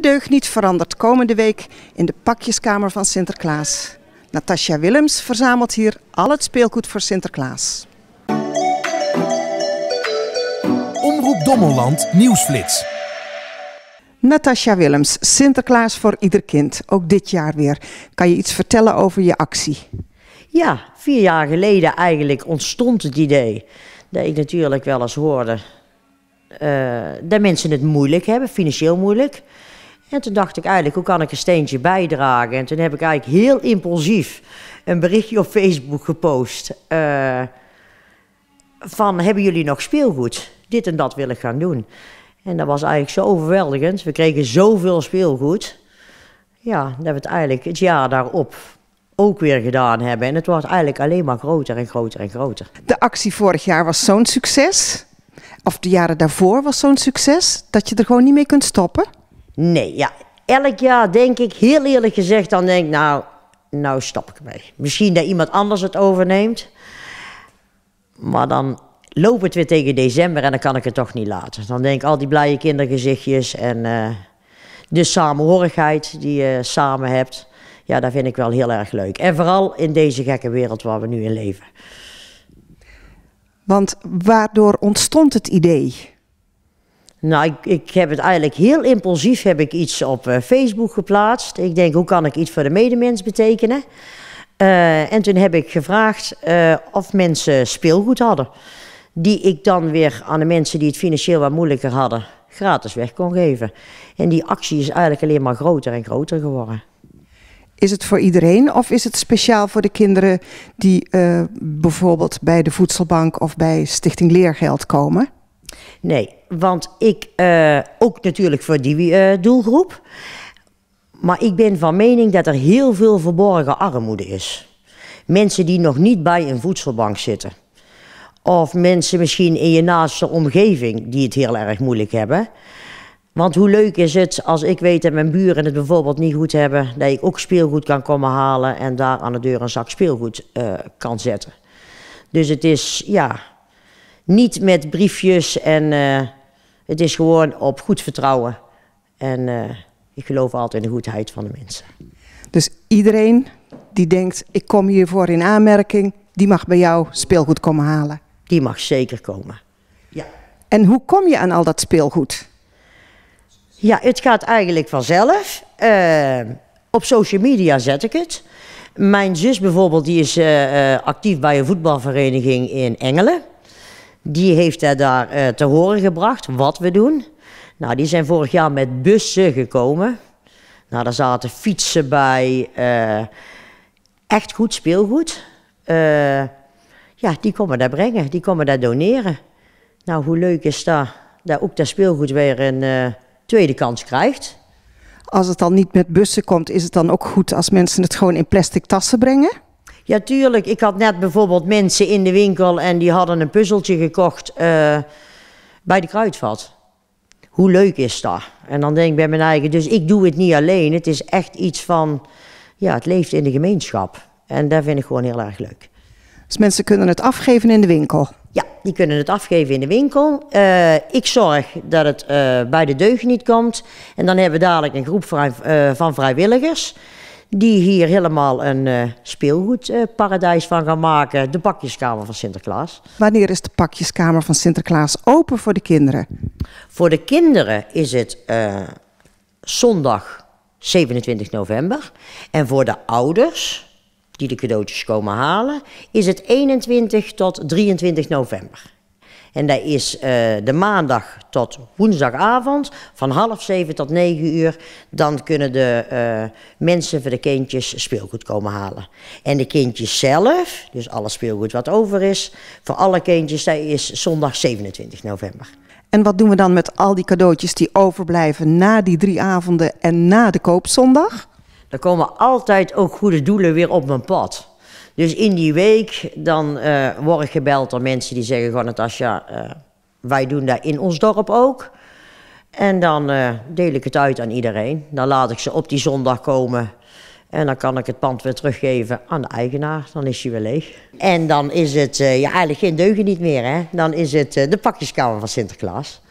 De niet verandert komende week in de pakjeskamer van Sinterklaas. Natasja Willems verzamelt hier al het speelgoed voor Sinterklaas. Omroep Dommeland Nieuwsflits. Natasja Willems, Sinterklaas voor ieder kind, ook dit jaar weer. Kan je iets vertellen over je actie? Ja, vier jaar geleden eigenlijk ontstond het idee dat ik natuurlijk wel eens hoorde eh, dat mensen het moeilijk hebben, financieel moeilijk. En toen dacht ik eigenlijk, hoe kan ik een steentje bijdragen? En toen heb ik eigenlijk heel impulsief een berichtje op Facebook gepost. Eh, van, hebben jullie nog speelgoed? Dit en dat wil ik gaan doen. En dat was eigenlijk zo overweldigend. We kregen zoveel speelgoed. Ja, dat we het eigenlijk het jaar daarop ook weer gedaan hebben. En het was eigenlijk alleen maar groter en groter en groter. De actie vorig jaar was zo'n succes. Of de jaren daarvoor was zo'n succes. Dat je er gewoon niet mee kunt stoppen. Nee, ja. Elk jaar denk ik, heel eerlijk gezegd, dan denk ik, nou, nou stop ik mee. Misschien dat iemand anders het overneemt. Maar dan loopt het weer tegen december en dan kan ik het toch niet laten. Dan denk ik al die blije kindergezichtjes en eh, de samenhorigheid die je samen hebt. Ja, dat vind ik wel heel erg leuk. En vooral in deze gekke wereld waar we nu in leven. Want waardoor ontstond het idee? Nou, ik, heb het eigenlijk heel impulsief heb ik iets op eh, Facebook geplaatst. Ik denk, hoe kan ik iets voor de medemens betekenen? Eh, en toen heb ik gevraagd eh, of mensen speelgoed hadden. Die ik dan weer aan de mensen die het financieel wat moeilijker hadden, gratis weg kon geven. En die actie is eigenlijk alleen maar groter en groter geworden. Is het voor iedereen of is het speciaal voor de kinderen die bijvoorbeeld bij de voedselbank of bij Stichting Leergeld komen? Nee, want ik, eh, ook natuurlijk voor die eh, doelgroep. Maar ik ben van mening dat er heel veel verborgen armoede is. Mensen die nog niet bij een voedselbank zitten. Of mensen misschien in je naaste omgeving die het heel erg moeilijk hebben. Want hoe leuk is het als ik weet dat mijn buren het bijvoorbeeld niet goed hebben, dat ik ook speelgoed kan komen halen en daar aan de deur een zak speelgoed eh, kan zetten. Dus het is, ja, niet met briefjes en eh, het is gewoon op goed vertrouwen. En eh, ik geloof altijd in de goedheid van de mensen. Dus iedereen die denkt, ik kom hiervoor in aanmerking, die mag bij jou speelgoed komen halen? Die mag zeker komen, ja. En hoe kom je aan al dat speelgoed? Ja, het gaat eigenlijk vanzelf. Eh, op social media zet ik het. Mijn zus bijvoorbeeld, die is actief bij een voetbalvereniging in Engelen. Die heeft hij daar eh, te horen gebracht wat we doen. Nou, die zijn vorig jaar met bussen gekomen. Nou, daar zaten fietsen bij. Eh, echt goed speelgoed. Eh, ja, die komen daar brengen, die komen daar doneren. Nou, hoe leuk is dat, dat ook dat speelgoed weer een tweede kans krijgt. Als het dan niet met bussen komt, is het dan ook goed als mensen het gewoon in plastic tassen brengen? Ja, tuurlijk. Ik had net bijvoorbeeld mensen in de winkel en die hadden een puzzeltje gekocht eh, bij de kruidvat. Hoe leuk is dat? En dan denk ik bij mijn eigen, dus ik doe het niet alleen. Het is echt iets van, ja, het leeft in de gemeenschap. En dat vind ik gewoon heel erg leuk. Dus mensen kunnen het afgeven in de winkel? Ja, die kunnen het afgeven in de winkel. Eh, ik zorg dat het eh, bij de niet komt. En dan hebben we dadelijk een groep van vrijwilligers die hier helemaal een eh, speelgoedparadijs eh, van gaan maken. De pakjeskamer van Sinterklaas. Wanneer is de pakjeskamer van Sinterklaas open voor de kinderen? Voor de kinderen is het eh, zondag 27 november. En voor de ouders, die de cadeautjes komen halen, is het 21 tot 23 november. En dat is eh, de maandag tot woensdagavond, van half zeven tot negen uur. Dan kunnen de eh, mensen voor de kindjes speelgoed komen halen. En de kindjes zelf, dus alle speelgoed wat over is, voor alle kindjes, dat is zondag 27 november. En wat doen we dan met al die cadeautjes die overblijven na die drie avonden en na de koopzondag? Er komen altijd ook goede doelen weer op mijn pad. Dus in die week dan eh, word ik gebeld door mensen die zeggen gewoon Natasja, uh, wij doen dat in ons dorp ook. En dan eh, deel ik het uit aan iedereen. Dan laat ik ze op die zondag komen. En dan kan ik het pand weer teruggeven aan de eigenaar. Dan is hij weer leeg. En dan is het ja, eigenlijk geen deugen niet meer. Hè? Dan is het de pakjeskamer van Sinterklaas.